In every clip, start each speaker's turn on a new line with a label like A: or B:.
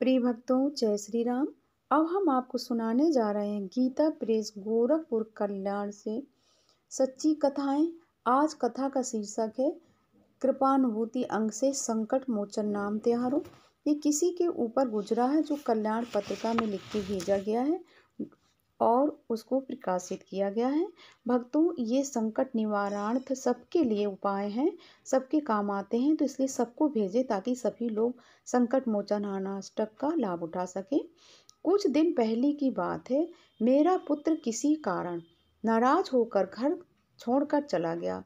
A: प्रिय भक्तों जय श्री राम अब हम आपको सुनाने जा रहे हैं गीता प्रेस गोरखपुर कल्याण से सच्ची कथाएं आज कथा का शीर्षक है कृपानुभूति अंग से संकट मोचन नाम त्योहारों ये किसी के ऊपर गुजरा है जो कल्याण पत्रिका में लिख के भेजा गया है और उसको प्रकाशित किया गया है भक्तों ये संकट निवारणार्थ सबके लिए उपाय हैं सबके काम आते हैं तो इसलिए सबको भेजे ताकि सभी लोग संकट मोचन अनाष्टक का लाभ उठा सकें कुछ दिन पहले की बात है मेरा पुत्र किसी कारण नाराज होकर घर छोड़कर चला गया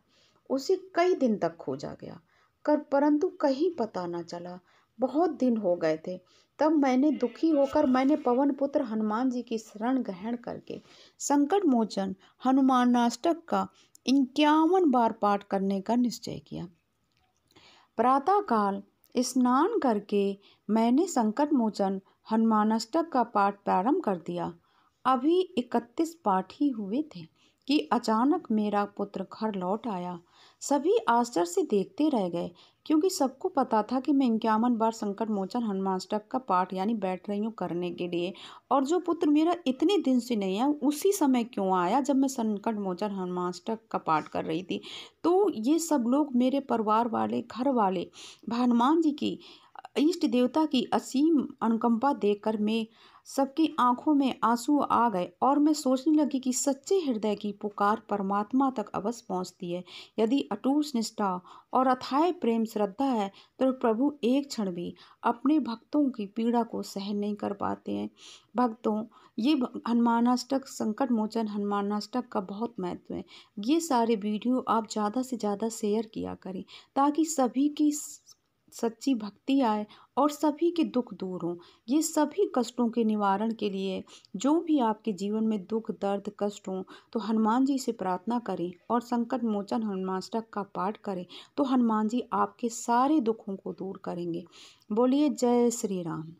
A: उसे कई दिन तक खोजा गया कर परंतु कहीं पता ना चला बहुत दिन हो गए थे तब मैंने दुखी होकर मैंने पवन पुत्र हनुमान जी की शरण ग्रहण करके संकट मोचन हनुमानाष्टक का इक्यावन बार पाठ करने का निश्चय किया प्रातःकाल स्नान करके मैंने संकट मोचन हनुमानाष्टक का पाठ प्रारंभ कर दिया अभी इकतीस पाठ ही हुए थे कि अचानक मेरा पुत्र घर लौट आया सभी आश्चर्य से देखते रह गए क्योंकि सबको पता था कि मैं इक्यावन बार संकट मोचन हनुमाष्टक का पाठ यानी बैठ रही हूँ करने के लिए और जो पुत्र मेरा इतने दिन से नहीं आया उसी समय क्यों आया जब मैं संकट मोचन हनुमाष्टक का पाठ कर रही थी तो ये सब लोग मेरे परिवार वाले घर वाले हनुमान जी की इष्ट देवता की असीम अनुकंपा देखकर मैं सबकी आंखों में आंसू आ गए और मैं सोचने लगी कि सच्चे हृदय की पुकार परमात्मा तक अवश्य पहुंचती है यदि अटूट निष्ठा और अथाय प्रेम श्रद्धा है तो प्रभु एक क्षण भी अपने भक्तों की पीड़ा को सहन नहीं कर पाते हैं भक्तों ये हनुमानाष्टक संकट मोचन हनुमानाष्टक का बहुत महत्व है ये सारे वीडियो आप ज़्यादा से ज़्यादा शेयर किया करें ताकि सभी की सच्ची भक्ति आए और सभी के दुख दूर हों ये सभी कष्टों के निवारण के लिए जो भी आपके जीवन में दुख दर्द कष्ट हों तो हनुमान जी से प्रार्थना करें और संकट मोचन हनुमाष्टक का पाठ करें तो हनुमान जी आपके सारे दुखों को दूर करेंगे बोलिए जय श्री राम